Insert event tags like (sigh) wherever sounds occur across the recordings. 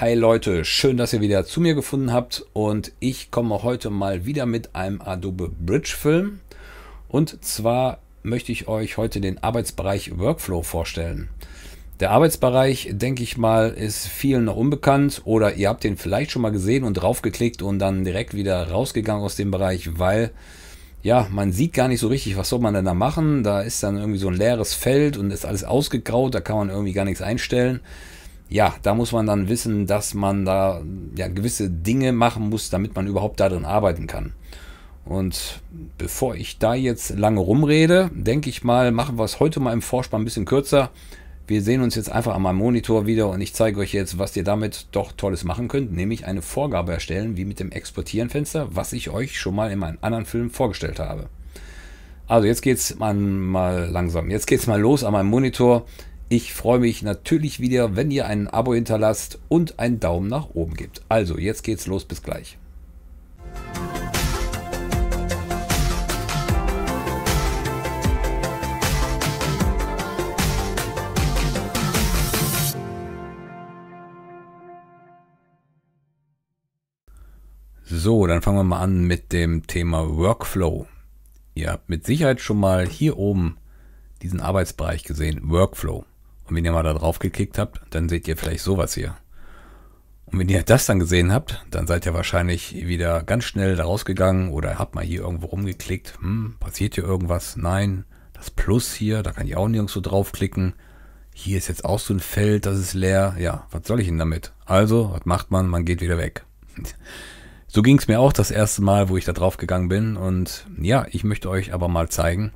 Hi Leute, schön, dass ihr wieder zu mir gefunden habt und ich komme heute mal wieder mit einem Adobe Bridge Film und zwar möchte ich euch heute den Arbeitsbereich Workflow vorstellen. Der Arbeitsbereich, denke ich mal, ist vielen noch unbekannt oder ihr habt den vielleicht schon mal gesehen und draufgeklickt und dann direkt wieder rausgegangen aus dem Bereich, weil ja, man sieht gar nicht so richtig, was soll man denn da machen. Da ist dann irgendwie so ein leeres Feld und ist alles ausgegraut, da kann man irgendwie gar nichts einstellen ja, da muss man dann wissen, dass man da ja, gewisse Dinge machen muss, damit man überhaupt darin arbeiten kann. Und bevor ich da jetzt lange rumrede, denke ich mal, machen wir es heute mal im Vorspann ein bisschen kürzer. Wir sehen uns jetzt einfach am Monitor wieder und ich zeige euch jetzt, was ihr damit doch Tolles machen könnt, nämlich eine Vorgabe erstellen, wie mit dem Exportieren-Fenster, was ich euch schon mal in meinem anderen Film vorgestellt habe. Also jetzt geht es mal langsam. Jetzt geht es mal los an meinem Monitor. Ich freue mich natürlich wieder, wenn ihr ein Abo hinterlasst und einen Daumen nach oben gebt. Also, jetzt geht's los, bis gleich. So, dann fangen wir mal an mit dem Thema Workflow. Ihr habt mit Sicherheit schon mal hier oben diesen Arbeitsbereich gesehen, Workflow. Und wenn ihr mal da drauf geklickt habt, dann seht ihr vielleicht sowas hier. Und wenn ihr das dann gesehen habt, dann seid ihr wahrscheinlich wieder ganz schnell da rausgegangen oder habt mal hier irgendwo rumgeklickt. Hm, passiert hier irgendwas? Nein. Das Plus hier, da kann ich auch nirgends so draufklicken. Hier ist jetzt auch so ein Feld, das ist leer. Ja, was soll ich denn damit? Also, was macht man? Man geht wieder weg. (laughs) So ging es mir auch das erste Mal, wo ich da drauf gegangen bin. Und ja, ich möchte euch aber mal zeigen,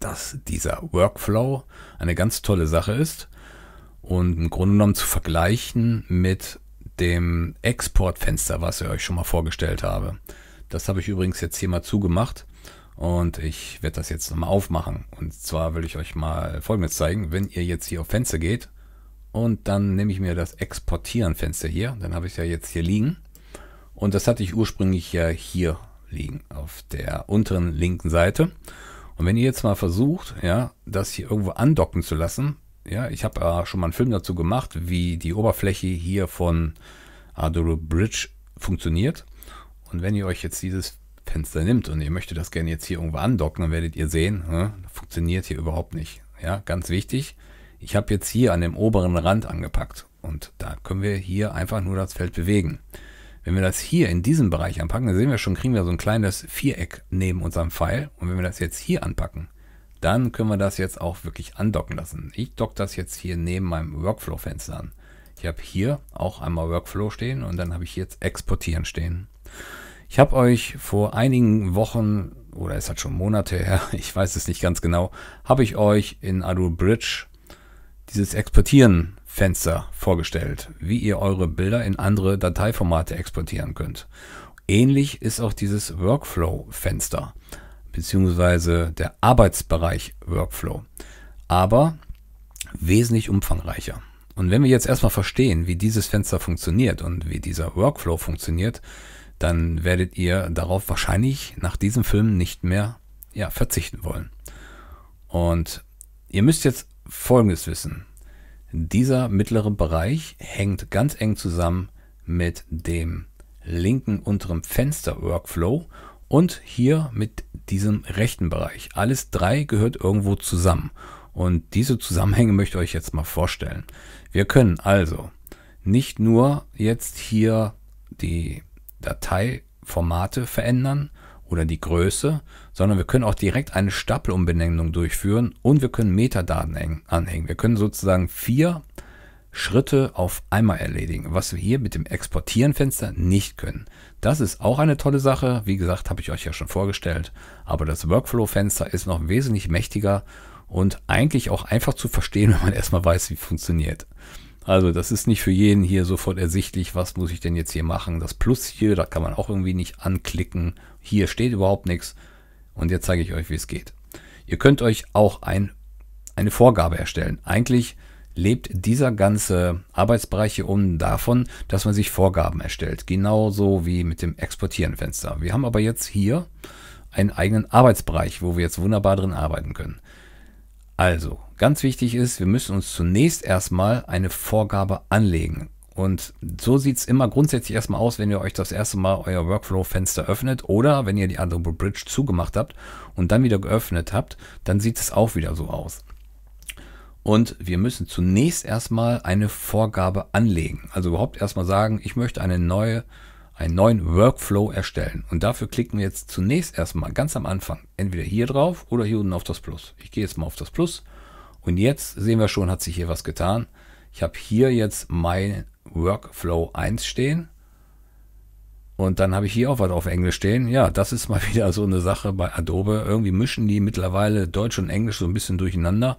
dass dieser Workflow eine ganz tolle Sache ist und im Grunde genommen zu vergleichen mit dem Exportfenster, was ich euch schon mal vorgestellt habe. Das habe ich übrigens jetzt hier mal zugemacht und ich werde das jetzt nochmal aufmachen. Und zwar will ich euch mal Folgendes zeigen. Wenn ihr jetzt hier auf Fenster geht und dann nehme ich mir das Exportieren-Fenster hier, dann habe ich es ja jetzt hier liegen. Und das hatte ich ursprünglich ja hier liegen auf der unteren linken Seite. Und wenn ihr jetzt mal versucht, ja, das hier irgendwo andocken zu lassen, ja, ich habe äh, schon mal einen Film dazu gemacht, wie die Oberfläche hier von Adobe Bridge funktioniert. Und wenn ihr euch jetzt dieses Fenster nimmt und ihr möchtet das gerne jetzt hier irgendwo andocken, dann werdet ihr sehen, ne, funktioniert hier überhaupt nicht. Ja, ganz wichtig, ich habe jetzt hier an dem oberen Rand angepackt und da können wir hier einfach nur das Feld bewegen. Wenn wir das hier in diesem Bereich anpacken, dann sehen wir schon, kriegen wir so ein kleines Viereck neben unserem Pfeil. Und wenn wir das jetzt hier anpacken, dann können wir das jetzt auch wirklich andocken lassen. Ich dock das jetzt hier neben meinem Workflow-Fenster an. Ich habe hier auch einmal Workflow stehen und dann habe ich jetzt Exportieren stehen. Ich habe euch vor einigen Wochen, oder es hat schon Monate her, (laughs) ich weiß es nicht ganz genau, habe ich euch in Adobe Bridge dieses Exportieren Fenster vorgestellt, wie ihr eure Bilder in andere Dateiformate exportieren könnt. Ähnlich ist auch dieses Workflow-Fenster beziehungsweise der Arbeitsbereich Workflow, aber wesentlich umfangreicher. Und wenn wir jetzt erstmal verstehen, wie dieses Fenster funktioniert und wie dieser Workflow funktioniert, dann werdet ihr darauf wahrscheinlich nach diesem Film nicht mehr ja, verzichten wollen. Und ihr müsst jetzt Folgendes wissen. Dieser mittlere Bereich hängt ganz eng zusammen mit dem linken unteren Fenster Workflow und hier mit diesem rechten Bereich. Alles drei gehört irgendwo zusammen. Und diese Zusammenhänge möchte ich euch jetzt mal vorstellen. Wir können also nicht nur jetzt hier die Dateiformate verändern, oder die Größe, sondern wir können auch direkt eine Stapelumbenennung durchführen und wir können Metadaten anhängen. Wir können sozusagen vier Schritte auf einmal erledigen, was wir hier mit dem Exportieren-Fenster nicht können. Das ist auch eine tolle Sache. Wie gesagt, habe ich euch ja schon vorgestellt. Aber das Workflow-Fenster ist noch wesentlich mächtiger und eigentlich auch einfach zu verstehen, (laughs) wenn man erstmal weiß, wie funktioniert. Also das ist nicht für jeden hier sofort ersichtlich, was muss ich denn jetzt hier machen. Das Plus hier, da kann man auch irgendwie nicht anklicken hier steht überhaupt nichts. Und jetzt zeige ich euch, wie es geht. Ihr könnt euch auch ein, eine Vorgabe erstellen. Eigentlich lebt dieser ganze Arbeitsbereich hier unten davon, dass man sich Vorgaben erstellt. Genauso wie mit dem Exportieren-Fenster. Wir haben aber jetzt hier einen eigenen Arbeitsbereich, wo wir jetzt wunderbar drin arbeiten können. Also, ganz wichtig ist, wir müssen uns zunächst erstmal eine Vorgabe anlegen. Und so sieht es immer grundsätzlich erstmal aus, wenn ihr euch das erste Mal euer Workflow-Fenster öffnet oder wenn ihr die Ansible Bridge zugemacht habt und dann wieder geöffnet habt, dann sieht es auch wieder so aus. Und wir müssen zunächst erstmal eine Vorgabe anlegen. Also überhaupt erstmal sagen, ich möchte eine neue, einen neuen Workflow erstellen. Und dafür klicken wir jetzt zunächst erstmal ganz am Anfang entweder hier drauf oder hier unten auf das Plus. Ich gehe jetzt mal auf das Plus. Und jetzt sehen wir schon, hat sich hier was getan. Ich habe hier jetzt mein, Workflow 1 stehen. Und dann habe ich hier auch was auf Englisch stehen. Ja, das ist mal (laughs) wieder so eine Sache bei Adobe. Irgendwie mischen die mittlerweile Deutsch und Englisch so ein bisschen durcheinander.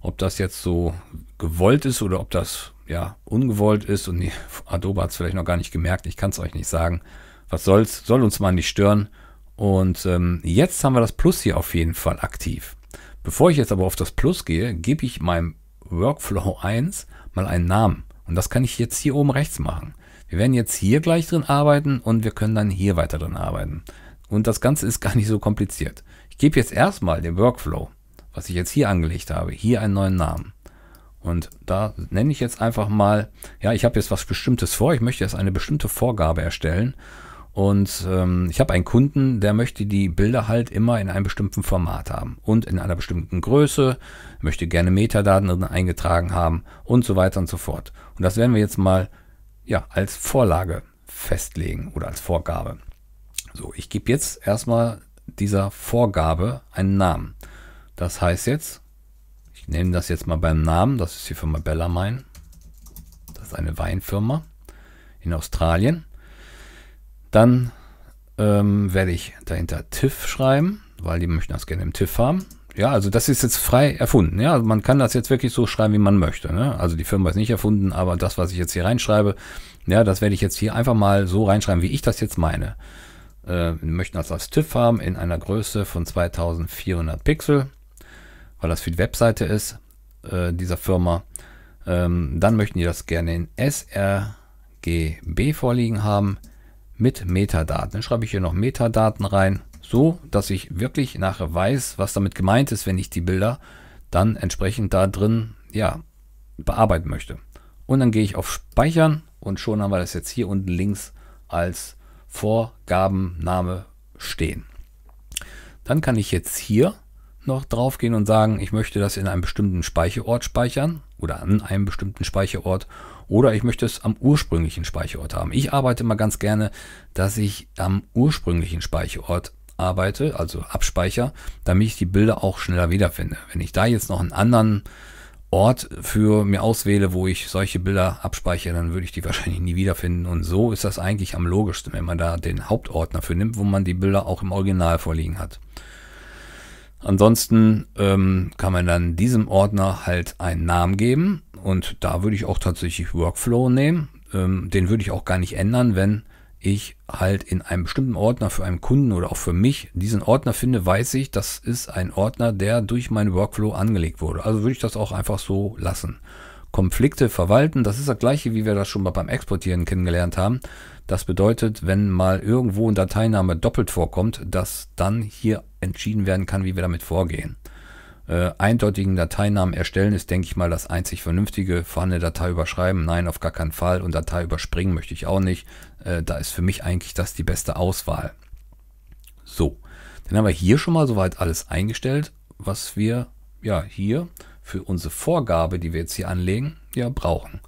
Ob das jetzt so gewollt ist oder ob das ja ungewollt ist und die, (laughs) Adobe hat es vielleicht noch gar nicht gemerkt. Ich kann es euch nicht sagen. Was soll's? Soll uns mal nicht stören. Und ähm, jetzt haben wir das Plus hier auf jeden Fall aktiv. Bevor ich jetzt aber auf das Plus gehe, gebe ich meinem Workflow 1 mal einen Namen. Und das kann ich jetzt hier oben rechts machen. Wir werden jetzt hier gleich drin arbeiten und wir können dann hier weiter drin arbeiten. Und das Ganze ist gar nicht so kompliziert. Ich gebe jetzt erstmal dem Workflow, was ich jetzt hier angelegt habe, hier einen neuen Namen. Und da nenne ich jetzt einfach mal, ja, ich habe jetzt was Bestimmtes vor, ich möchte jetzt eine bestimmte Vorgabe erstellen. Und ähm, ich habe einen Kunden, der möchte die Bilder halt immer in einem bestimmten Format haben und in einer bestimmten Größe, möchte gerne Metadaten drin eingetragen haben und so weiter und so fort. Und das werden wir jetzt mal ja, als Vorlage festlegen oder als Vorgabe. So, ich gebe jetzt erstmal dieser Vorgabe einen Namen. Das heißt jetzt, ich nenne das jetzt mal beim Namen, das ist die Firma Bellarmine. Das ist eine Weinfirma in Australien. Dann ähm, werde ich dahinter TIFF schreiben, weil die möchten das gerne im TIFF haben. Ja, also das ist jetzt frei erfunden. Ja, also man kann das jetzt wirklich so schreiben, wie man möchte. Ne? Also die Firma ist nicht erfunden, aber das, was ich jetzt hier reinschreibe, ja, das werde ich jetzt hier einfach mal so reinschreiben, wie ich das jetzt meine. Äh, wir möchten das als TIFF haben in einer Größe von 2400 Pixel, weil das für die Webseite ist äh, dieser Firma. Ähm, dann möchten die das gerne in sRGB vorliegen haben mit Metadaten. Dann schreibe ich hier noch Metadaten rein, so dass ich wirklich nachher weiß, was damit gemeint ist, wenn ich die Bilder dann entsprechend da drin ja, bearbeiten möchte. Und dann gehe ich auf Speichern und schon haben wir das jetzt hier unten links als Vorgabenname stehen. Dann kann ich jetzt hier noch draufgehen und sagen, ich möchte das in einem bestimmten Speicherort speichern oder an einem bestimmten Speicherort oder ich möchte es am ursprünglichen Speicherort haben. Ich arbeite immer ganz gerne, dass ich am ursprünglichen Speicherort arbeite, also abspeicher, damit ich die Bilder auch schneller wiederfinde. Wenn ich da jetzt noch einen anderen Ort für mir auswähle, wo ich solche Bilder abspeichere, dann würde ich die (laughs) wahrscheinlich nie wiederfinden. Und so ist das eigentlich am logischsten, wenn man da den Hauptordner für nimmt, wo man die Bilder auch im Original vorliegen hat. Ansonsten ähm, kann man dann diesem Ordner halt einen Namen geben und da würde ich auch tatsächlich Workflow nehmen. Ähm, den würde ich auch gar nicht ändern, wenn ich halt in einem bestimmten Ordner für einen Kunden oder auch für mich diesen Ordner finde, weiß ich, das ist ein Ordner, der durch meinen Workflow angelegt wurde. Also würde ich das auch einfach so lassen. Konflikte verwalten. Das ist das gleiche, wie wir das schon mal beim Exportieren kennengelernt haben. Das bedeutet, wenn mal irgendwo ein Dateiname doppelt vorkommt, dass dann hier entschieden werden kann, wie wir damit vorgehen. Äh, eindeutigen Dateinamen erstellen ist, denke ich mal, das einzig Vernünftige. Vorhandene Datei überschreiben, nein, auf gar keinen Fall. Und Datei überspringen möchte ich auch nicht. Äh, da ist für mich eigentlich das die beste Auswahl. So, dann haben wir hier schon mal soweit alles eingestellt, was wir ja hier für unsere Vorgabe, die wir jetzt hier anlegen, ja brauchen.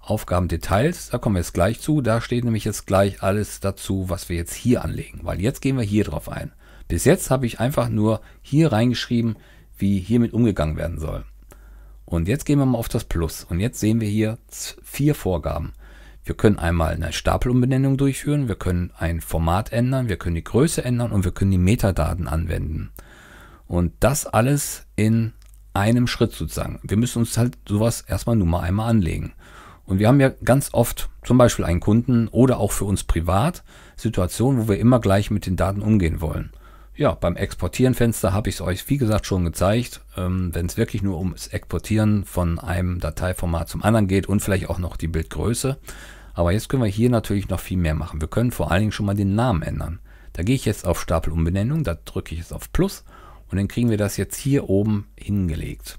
Aufgabendetails, da kommen wir jetzt gleich zu. Da steht nämlich jetzt gleich alles dazu, was wir jetzt hier anlegen, weil jetzt gehen wir hier drauf ein. Bis jetzt habe ich einfach nur hier reingeschrieben, wie hiermit umgegangen werden soll. Und jetzt gehen wir mal auf das Plus. Und jetzt sehen wir hier vier Vorgaben. Wir können einmal eine Stapelumbenennung durchführen, wir können ein Format ändern, wir können die Größe ändern und wir können die Metadaten anwenden. Und das alles in einem Schritt sozusagen. Wir müssen uns halt sowas erstmal nur mal einmal anlegen. Und wir haben ja ganz oft zum Beispiel einen Kunden oder auch für uns privat Situationen, wo wir immer gleich mit den Daten umgehen wollen. Ja, beim Exportieren-Fenster habe ich es euch, wie gesagt, schon gezeigt. Ähm, Wenn es wirklich nur ums Exportieren von einem Dateiformat zum anderen geht und vielleicht auch noch die Bildgröße. Aber jetzt können wir hier natürlich noch viel mehr machen. Wir können vor allen Dingen schon mal den Namen ändern. Da gehe ich jetzt auf Stapel Umbenennung, da drücke ich jetzt auf Plus und dann kriegen wir das jetzt hier oben hingelegt.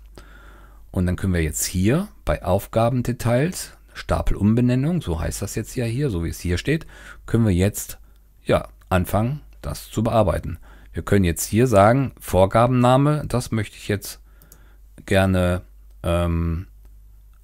Und dann können wir jetzt hier bei Aufgabendetails, Stapelumbenennung, so heißt das jetzt ja hier, so wie es hier steht, können wir jetzt ja anfangen, das zu bearbeiten. Wir können jetzt hier sagen, Vorgabenname, das möchte ich jetzt gerne ähm,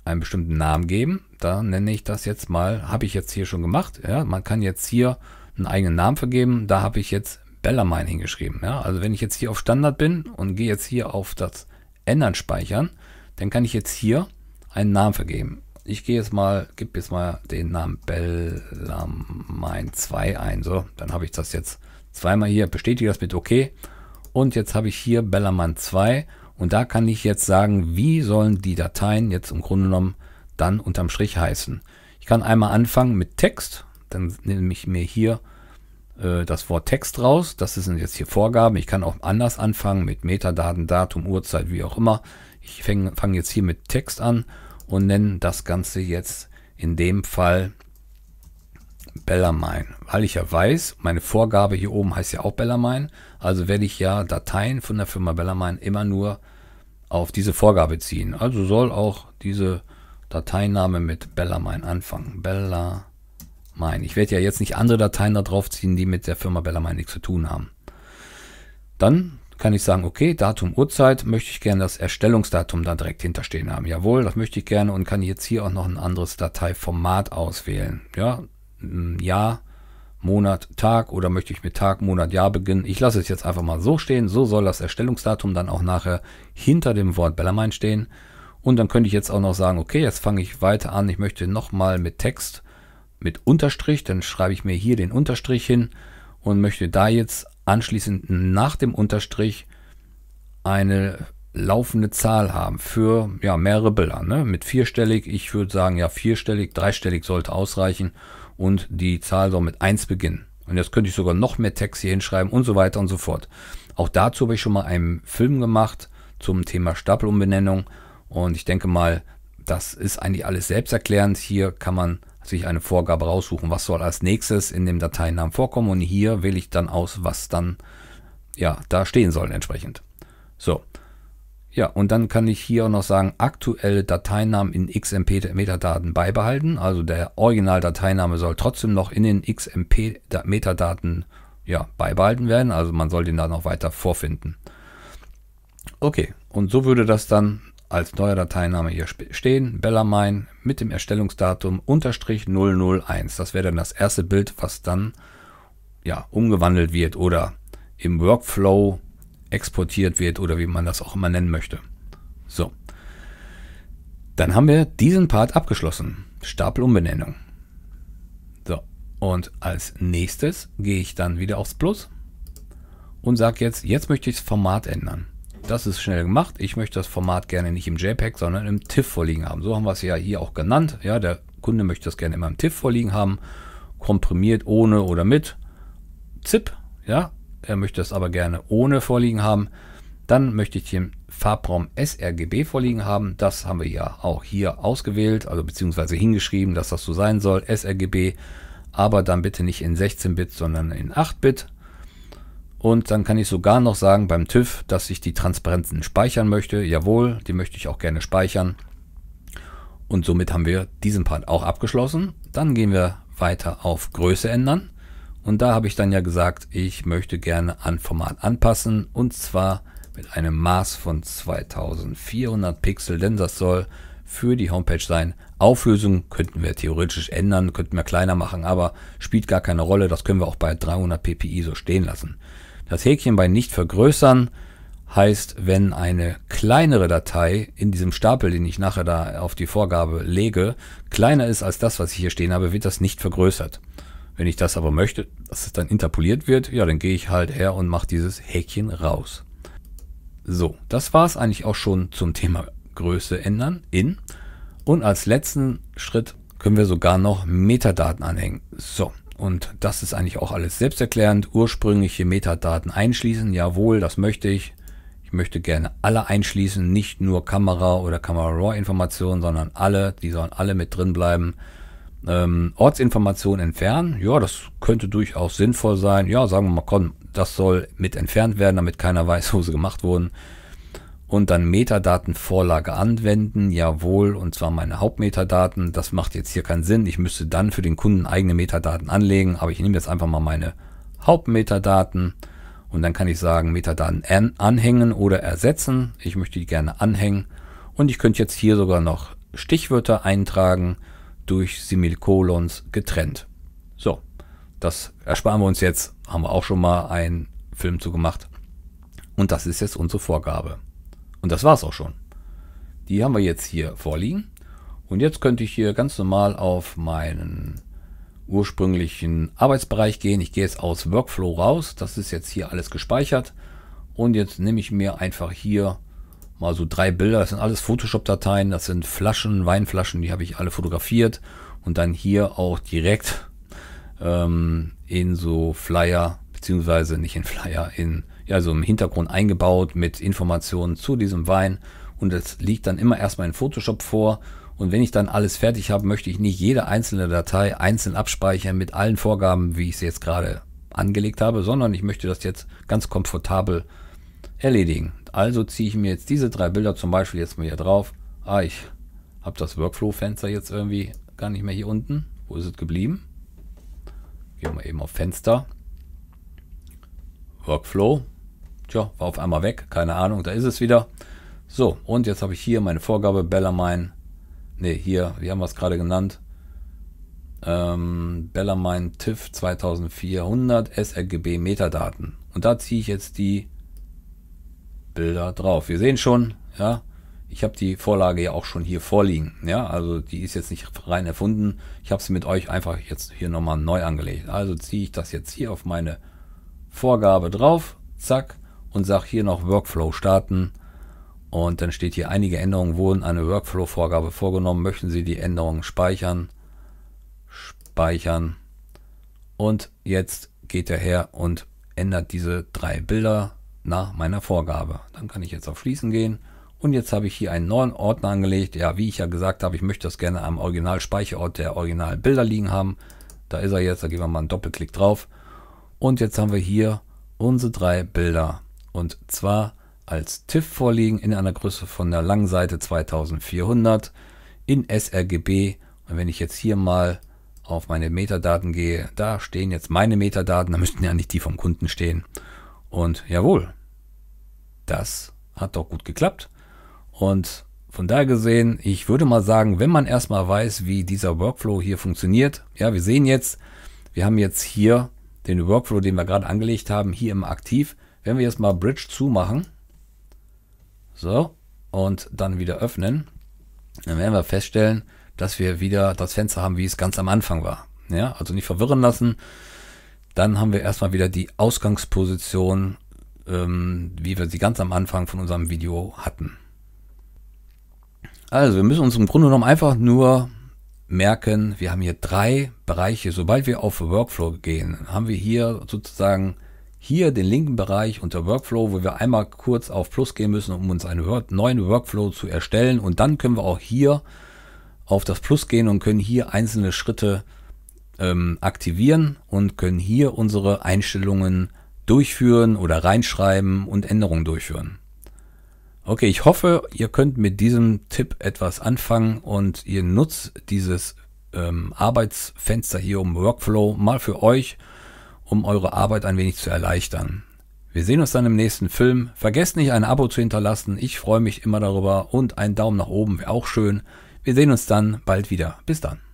einen bestimmten Namen geben. Da nenne ich das jetzt mal, habe ich jetzt hier schon gemacht. Ja, man kann jetzt hier einen eigenen Namen vergeben. Da habe ich jetzt Bellarmine hingeschrieben. Ja? Also wenn ich jetzt hier auf Standard bin und gehe jetzt hier auf das Ändern speichern, dann kann ich jetzt hier einen Namen vergeben. Ich gehe jetzt mal, gebe jetzt mal den Namen Bellarmine 2 ein. So, dann habe ich das jetzt zweimal hier, bestätige das mit OK. Und jetzt habe ich hier Bellarmine 2 und da kann ich jetzt sagen, wie sollen die Dateien jetzt im Grunde genommen dann unterm Strich heißen. Ich kann einmal anfangen mit Text, dann nehme ich mir hier äh, das Wort Text raus. Das sind jetzt hier Vorgaben. Ich kann auch anders anfangen mit Metadaten, Datum, Uhrzeit, wie auch immer. Ich fange fang jetzt hier mit Text an und nenne das Ganze jetzt in dem Fall Bellarmine, weil ich ja weiß, meine Vorgabe hier oben heißt ja auch Bellarmine, also werde ich ja Dateien von der Firma Bellarmine immer nur auf diese Vorgabe ziehen. Also soll auch diese Dateiname mit Bellarmine anfangen. Bellarmine mein. Ich werde ja jetzt nicht andere Dateien da drauf ziehen, die mit der Firma Bellarmine nichts zu tun haben. Dann kann ich sagen, okay, Datum, Uhrzeit, möchte ich gerne das Erstellungsdatum da direkt hinterstehen haben. Jawohl, das möchte ich gerne und kann jetzt hier auch noch ein anderes Dateiformat auswählen. Ja, Jahr, Monat, Tag oder möchte ich mit Tag, Monat, Jahr beginnen. Ich lasse es jetzt einfach mal so stehen. So soll das Erstellungsdatum dann auch nachher hinter dem Wort Bellarmine stehen. Und dann könnte ich jetzt auch noch sagen, okay, jetzt fange ich weiter an. Ich möchte nochmal mit Text mit Unterstrich, dann schreibe ich mir hier den Unterstrich hin und möchte da jetzt anschließend nach dem Unterstrich eine laufende Zahl haben für ja, mehrere Bilder. Ne? Mit vierstellig, ich würde sagen, ja, vierstellig, dreistellig sollte ausreichen und die Zahl soll mit 1 beginnen. Und jetzt könnte ich sogar noch mehr Text hier hinschreiben und so weiter und so fort. Auch dazu habe ich schon mal einen Film gemacht zum Thema Stapelumbenennung und ich denke mal, das ist eigentlich alles selbsterklärend. Hier kann man sich eine Vorgabe raussuchen, was soll als nächstes in dem Dateinamen vorkommen und hier wähle ich dann aus, was dann ja, da stehen soll entsprechend. So. Ja, und dann kann ich hier auch noch sagen, aktuelle Dateinamen in XMP-Metadaten beibehalten. Also der Original-Dateiname soll trotzdem noch in den XMP-Metadaten ja, beibehalten werden. Also man soll den dann noch weiter vorfinden. Okay, und so würde das dann als neuer Dateiname hier stehen, Bellarmine mit dem Erstellungsdatum unterstrich 001. Das wäre dann das erste Bild, was dann ja, umgewandelt wird oder im Workflow exportiert wird oder wie man das auch immer nennen möchte. So, dann haben wir diesen Part abgeschlossen. Stapelumbenennung. So, und als nächstes gehe ich dann wieder aufs Plus und sage jetzt, jetzt möchte ich das Format ändern. Das ist schnell gemacht. Ich möchte das Format gerne nicht im JPEG, sondern im TIFF vorliegen haben. So haben wir es ja hier auch genannt. Ja, der Kunde möchte das gerne immer im TIFF vorliegen haben. Komprimiert ohne oder mit ZIP. Ja, er möchte das aber gerne ohne vorliegen haben. Dann möchte ich den Farbraum sRGB vorliegen haben. Das haben wir ja auch hier ausgewählt, also beziehungsweise hingeschrieben, dass das so sein soll, sRGB. Aber dann bitte nicht in 16-Bit, sondern in 8-Bit. Und dann kann ich sogar noch sagen beim TÜV, dass ich die Transparenzen speichern möchte. Jawohl, die möchte ich auch gerne speichern. Und somit haben wir diesen Part auch abgeschlossen. Dann gehen wir weiter auf Größe ändern. Und da habe ich dann ja gesagt, ich möchte gerne an Format anpassen. Und zwar mit einem Maß von 2400 Pixel, denn das soll für die Homepage sein. Auflösung könnten wir theoretisch ändern, könnten wir kleiner machen, aber spielt gar keine Rolle. Das können wir auch bei 300 ppi so stehen lassen. Das Häkchen bei nicht vergrößern heißt, wenn eine kleinere Datei in diesem Stapel, den ich nachher da auf die Vorgabe lege, kleiner ist als das, was ich hier stehen habe, wird das nicht vergrößert. Wenn ich das aber möchte, dass es dann interpoliert wird, ja, dann gehe ich halt her und mache dieses Häkchen raus. So, das war es eigentlich auch schon zum Thema Größe ändern in. Und als letzten Schritt können wir sogar noch Metadaten anhängen. So, und das ist eigentlich auch alles selbsterklärend. Ursprüngliche Metadaten einschließen, jawohl, das möchte ich. Ich möchte gerne alle einschließen, nicht nur Kamera oder Kamera-Raw-Informationen, sondern alle, die sollen alle mit drin bleiben. Ähm, Ortsinformationen entfernen, ja, das könnte durchaus sinnvoll sein. Ja, sagen wir mal, komm, das soll mit entfernt werden, damit keiner (laughs) weiß, wo sie gemacht wurden und dann Metadatenvorlage anwenden. Jawohl, und zwar meine Hauptmetadaten. Das macht jetzt hier keinen Sinn. Ich müsste dann für den Kunden eigene Metadaten anlegen, aber ich nehme jetzt einfach mal meine Hauptmetadaten und dann kann ich sagen Metadaten anhängen oder ersetzen. Ich möchte die gerne anhängen und ich könnte jetzt hier sogar noch Stichwörter eintragen durch Semikolons getrennt. So, das ersparen wir uns jetzt. Haben wir auch schon mal einen Film zu gemacht. Und das ist jetzt unsere Vorgabe. Und das es auch schon. Die haben wir jetzt hier vorliegen. Und jetzt könnte ich hier ganz normal auf meinen ursprünglichen Arbeitsbereich gehen. Ich gehe jetzt aus Workflow raus. Das ist jetzt hier alles gespeichert. Und jetzt nehme ich mir einfach hier mal so drei Bilder. Das sind alles Photoshop-Dateien. Das sind Flaschen, Weinflaschen. Die habe ich alle fotografiert. Und dann hier auch direkt ähm, in so Flyer, beziehungsweise nicht in Flyer, in ja, so im Hintergrund eingebaut mit Informationen zu diesem Wein. Und das liegt dann immer erstmal in Photoshop vor. Und wenn ich dann alles fertig habe, möchte ich nicht jede einzelne Datei einzeln abspeichern mit allen Vorgaben, wie ich sie jetzt gerade angelegt habe, sondern ich möchte das jetzt ganz komfortabel erledigen. Also ziehe ich mir jetzt diese drei Bilder zum Beispiel jetzt mal hier drauf. Ah, ich habe das Workflow-Fenster jetzt irgendwie gar nicht mehr hier unten. Wo ist es geblieben? Gehen wir eben auf Fenster. Workflow. Tja, war auf einmal weg, keine Ahnung, da ist es wieder. So, und jetzt habe ich hier meine Vorgabe, Bellarmine. Ne, hier, wie haben wir es gerade genannt? Ähm, Bellarmine TIFF 2400 sRGB Metadaten. Und da ziehe ich jetzt die Bilder drauf. Wir sehen schon, ja, ich habe die Vorlage ja auch schon hier vorliegen. Ja, also die ist jetzt nicht rein erfunden. Ich habe sie mit euch einfach jetzt hier nochmal neu angelegt. Also ziehe ich das jetzt hier auf meine Vorgabe drauf. Zack und sage hier noch Workflow starten. Und dann steht hier, einige Änderungen wurden eine Workflow-Vorgabe vorgenommen. Möchten Sie die Änderungen speichern? Speichern. Und jetzt geht er her und ändert diese drei Bilder nach meiner Vorgabe. Dann kann ich jetzt auf Schließen gehen. Und jetzt habe ich hier einen neuen Ordner angelegt. Ja, wie ich ja gesagt habe, ich möchte das gerne am Originalspeicherort der Originalbilder liegen haben. Da ist er jetzt, da geben wir mal einen Doppelklick drauf. Und jetzt haben wir hier unsere drei Bilder und zwar als TIFF vorliegen in einer Größe von der langen Seite 2400 in sRGB. Und wenn ich jetzt hier mal auf meine Metadaten gehe, da stehen jetzt meine Metadaten, da müssten ja nicht die vom Kunden stehen. Und jawohl, das hat doch gut geklappt. Und von daher gesehen, ich würde mal sagen, wenn man erstmal weiß, wie dieser Workflow hier funktioniert, ja, wir sehen jetzt, wir haben jetzt hier den Workflow, den wir gerade angelegt haben, hier im Aktiv. Wenn wir jetzt mal Bridge zumachen, so, und dann wieder öffnen, dann werden wir feststellen, dass wir wieder das Fenster haben, wie es ganz am Anfang war. Ja, also nicht verwirren lassen. Dann haben wir erstmal wieder die Ausgangsposition, ähm, wie wir sie ganz am Anfang von unserem Video hatten. Also wir müssen uns im Grunde genommen einfach nur merken, wir haben hier drei Bereiche. Sobald wir auf Workflow gehen, haben wir hier sozusagen hier den linken Bereich unter Workflow, wo wir einmal kurz auf Plus gehen müssen, um uns einen neuen Workflow zu erstellen. Und dann können wir auch hier auf das Plus gehen und können hier einzelne Schritte ähm, aktivieren und können hier unsere Einstellungen durchführen oder reinschreiben und Änderungen durchführen. Okay, ich hoffe, ihr könnt mit diesem Tipp etwas anfangen und ihr nutzt dieses ähm, Arbeitsfenster hier um Workflow mal für euch um eure Arbeit ein wenig zu erleichtern. Wir sehen uns dann im nächsten Film. Vergesst nicht, ein Abo zu hinterlassen. Ich freue mich immer darüber und einen Daumen nach oben wäre auch schön. Wir sehen uns dann bald wieder. Bis dann.